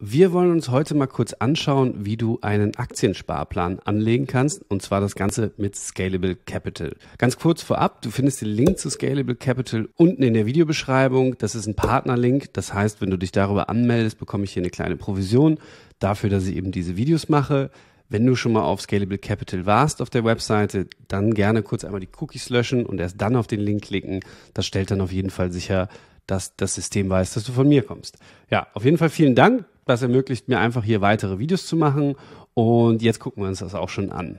Wir wollen uns heute mal kurz anschauen, wie du einen Aktiensparplan anlegen kannst, und zwar das Ganze mit Scalable Capital. Ganz kurz vorab, du findest den Link zu Scalable Capital unten in der Videobeschreibung. Das ist ein Partnerlink, das heißt, wenn du dich darüber anmeldest, bekomme ich hier eine kleine Provision dafür, dass ich eben diese Videos mache. Wenn du schon mal auf Scalable Capital warst auf der Webseite, dann gerne kurz einmal die Cookies löschen und erst dann auf den Link klicken. Das stellt dann auf jeden Fall sicher, dass das System weiß, dass du von mir kommst. Ja, auf jeden Fall vielen Dank. Das ermöglicht mir einfach hier weitere Videos zu machen und jetzt gucken wir uns das auch schon an.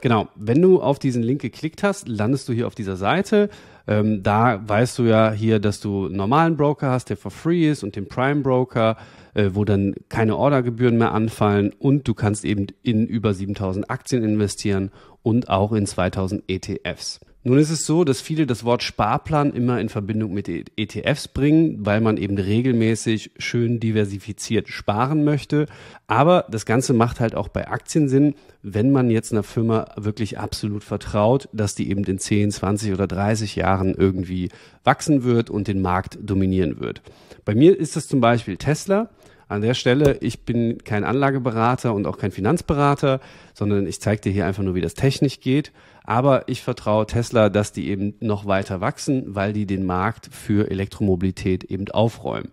Genau, wenn du auf diesen Link geklickt hast, landest du hier auf dieser Seite. Ähm, da weißt du ja hier, dass du einen normalen Broker hast, der for free ist und den Prime Broker äh, wo dann keine Ordergebühren mehr anfallen und du kannst eben in über 7000 Aktien investieren und auch in 2000 ETFs. Nun ist es so, dass viele das Wort Sparplan immer in Verbindung mit ETFs e bringen, weil man eben regelmäßig schön diversifiziert sparen möchte. Aber das Ganze macht halt auch bei Aktien Sinn, wenn man jetzt einer Firma wirklich absolut vertraut, dass die eben in 10, 20 oder 30 Jahren irgendwie wachsen wird und den Markt dominieren wird. Bei mir ist das zum Beispiel Tesla. An der Stelle, ich bin kein Anlageberater und auch kein Finanzberater, sondern ich zeige dir hier einfach nur, wie das technisch geht. Aber ich vertraue Tesla, dass die eben noch weiter wachsen, weil die den Markt für Elektromobilität eben aufräumen.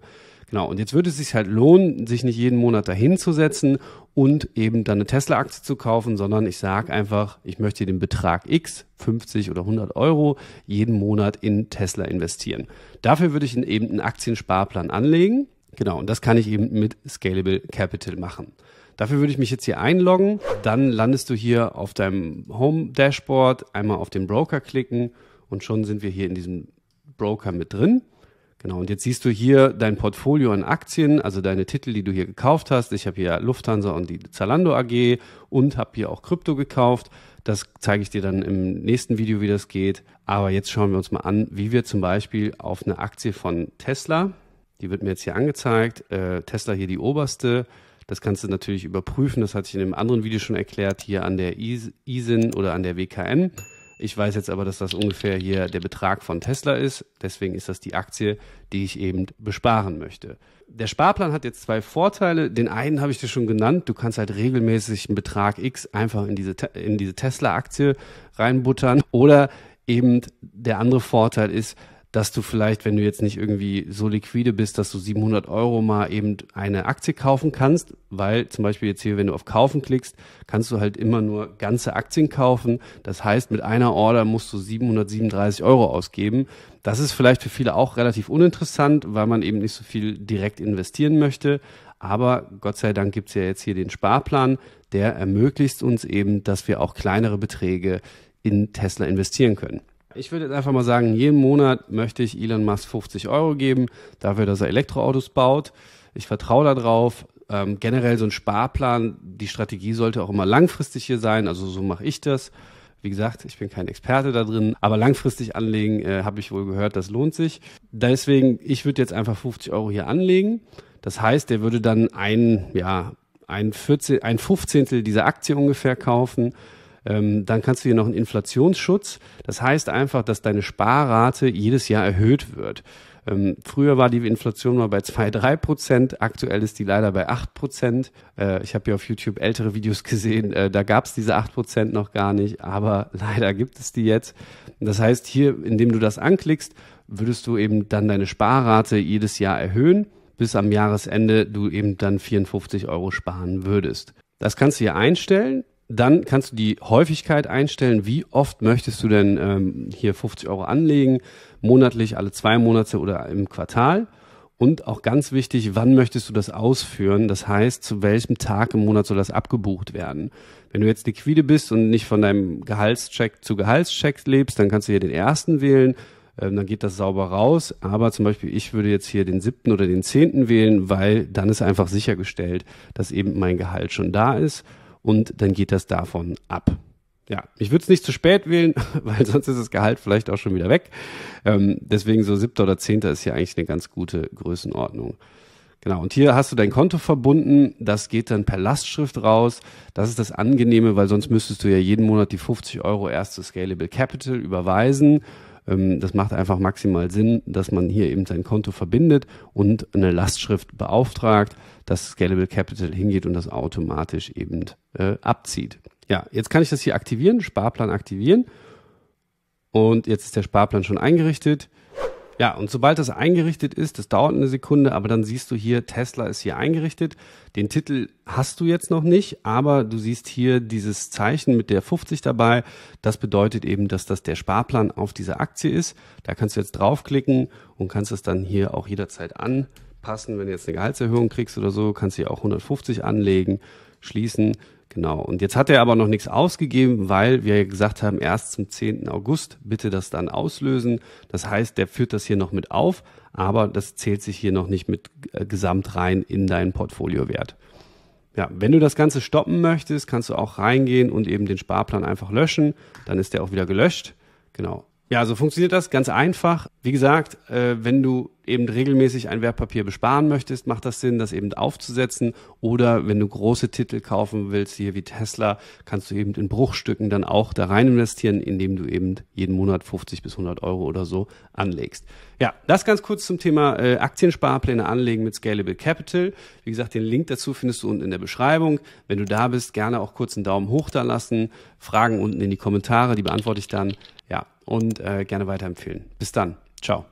Genau, und jetzt würde es sich halt lohnen, sich nicht jeden Monat dahin zu setzen und eben dann eine Tesla-Aktie zu kaufen, sondern ich sage einfach, ich möchte den Betrag X, 50 oder 100 Euro, jeden Monat in Tesla investieren. Dafür würde ich eben einen Aktiensparplan anlegen Genau, und das kann ich eben mit Scalable Capital machen. Dafür würde ich mich jetzt hier einloggen. Dann landest du hier auf deinem Home-Dashboard, einmal auf den Broker klicken und schon sind wir hier in diesem Broker mit drin. Genau, und jetzt siehst du hier dein Portfolio an Aktien, also deine Titel, die du hier gekauft hast. Ich habe hier Lufthansa und die Zalando AG und habe hier auch Krypto gekauft. Das zeige ich dir dann im nächsten Video, wie das geht. Aber jetzt schauen wir uns mal an, wie wir zum Beispiel auf eine Aktie von Tesla die wird mir jetzt hier angezeigt. Äh, Tesla hier die oberste. Das kannst du natürlich überprüfen. Das hatte ich in einem anderen Video schon erklärt, hier an der ISIN oder an der WKN. Ich weiß jetzt aber, dass das ungefähr hier der Betrag von Tesla ist. Deswegen ist das die Aktie, die ich eben besparen möchte. Der Sparplan hat jetzt zwei Vorteile. Den einen habe ich dir schon genannt. Du kannst halt regelmäßig einen Betrag X einfach in diese, in diese Tesla-Aktie reinbuttern. Oder eben der andere Vorteil ist, dass du vielleicht, wenn du jetzt nicht irgendwie so liquide bist, dass du 700 Euro mal eben eine Aktie kaufen kannst, weil zum Beispiel jetzt hier, wenn du auf Kaufen klickst, kannst du halt immer nur ganze Aktien kaufen. Das heißt, mit einer Order musst du 737 Euro ausgeben. Das ist vielleicht für viele auch relativ uninteressant, weil man eben nicht so viel direkt investieren möchte. Aber Gott sei Dank gibt's ja jetzt hier den Sparplan, der ermöglicht uns eben, dass wir auch kleinere Beträge in Tesla investieren können ich würde jetzt einfach mal sagen, jeden Monat möchte ich Elon Musk 50 Euro geben, dafür, dass er Elektroautos baut. Ich vertraue darauf. Ähm, generell so ein Sparplan, die Strategie sollte auch immer langfristig hier sein, also so mache ich das. Wie gesagt, ich bin kein Experte da drin, aber langfristig anlegen, äh, habe ich wohl gehört, das lohnt sich. Deswegen, ich würde jetzt einfach 50 Euro hier anlegen. Das heißt, der würde dann ein, ja, ein, 14, ein 15. dieser Aktie ungefähr kaufen. Ähm, dann kannst du hier noch einen Inflationsschutz. Das heißt einfach, dass deine Sparrate jedes Jahr erhöht wird. Ähm, früher war die Inflation mal bei 2-3 Prozent, aktuell ist die leider bei 8 Prozent. Äh, ich habe ja auf YouTube ältere Videos gesehen, äh, da gab es diese 8 Prozent noch gar nicht, aber leider gibt es die jetzt. Das heißt, hier, indem du das anklickst, würdest du eben dann deine Sparrate jedes Jahr erhöhen, bis am Jahresende du eben dann 54 Euro sparen würdest. Das kannst du hier einstellen dann kannst du die Häufigkeit einstellen, wie oft möchtest du denn ähm, hier 50 Euro anlegen, monatlich, alle zwei Monate oder im Quartal. Und auch ganz wichtig, wann möchtest du das ausführen? Das heißt, zu welchem Tag im Monat soll das abgebucht werden? Wenn du jetzt liquide bist und nicht von deinem Gehaltscheck zu Gehaltscheck lebst, dann kannst du hier den ersten wählen, ähm, dann geht das sauber raus. Aber zum Beispiel, ich würde jetzt hier den siebten oder den zehnten wählen, weil dann ist einfach sichergestellt, dass eben mein Gehalt schon da ist und dann geht das davon ab. Ja, ich würde es nicht zu spät wählen, weil sonst ist das Gehalt vielleicht auch schon wieder weg. Ähm, deswegen so siebter oder zehnter ist hier eigentlich eine ganz gute Größenordnung. Genau, und hier hast du dein Konto verbunden, das geht dann per Lastschrift raus. Das ist das Angenehme, weil sonst müsstest du ja jeden Monat die 50 Euro erst zu Scalable Capital überweisen ähm, das macht einfach maximal Sinn, dass man hier eben sein Konto verbindet und eine Lastschrift beauftragt, dass Scalable Capital hingeht und das automatisch eben äh, abzieht. Ja, jetzt kann ich das hier aktivieren, Sparplan aktivieren. Und jetzt ist der Sparplan schon eingerichtet. Ja, und sobald das eingerichtet ist, das dauert eine Sekunde, aber dann siehst du hier, Tesla ist hier eingerichtet. Den Titel hast du jetzt noch nicht, aber du siehst hier dieses Zeichen mit der 50 dabei. Das bedeutet eben, dass das der Sparplan auf dieser Aktie ist. Da kannst du jetzt draufklicken und kannst es dann hier auch jederzeit anpassen. Wenn du jetzt eine Gehaltserhöhung kriegst oder so, kannst du hier auch 150 anlegen, schließen. Genau. Und jetzt hat er aber noch nichts ausgegeben, weil wir gesagt haben, erst zum 10. August bitte das dann auslösen. Das heißt, der führt das hier noch mit auf, aber das zählt sich hier noch nicht mit äh, gesamt rein in deinen Portfoliowert. Ja, wenn du das Ganze stoppen möchtest, kannst du auch reingehen und eben den Sparplan einfach löschen. Dann ist der auch wieder gelöscht. Genau. Ja, so funktioniert das ganz einfach. Wie gesagt, äh, wenn du eben regelmäßig ein Wertpapier besparen möchtest, macht das Sinn, das eben aufzusetzen. Oder wenn du große Titel kaufen willst, hier wie Tesla, kannst du eben in Bruchstücken dann auch da rein investieren, indem du eben jeden Monat 50 bis 100 Euro oder so anlegst. Ja, das ganz kurz zum Thema äh, Aktiensparpläne anlegen mit Scalable Capital. Wie gesagt, den Link dazu findest du unten in der Beschreibung. Wenn du da bist, gerne auch kurz einen Daumen hoch da lassen, Fragen unten in die Kommentare, die beantworte ich dann ja, und äh, gerne weiterempfehlen. Bis dann. Ciao.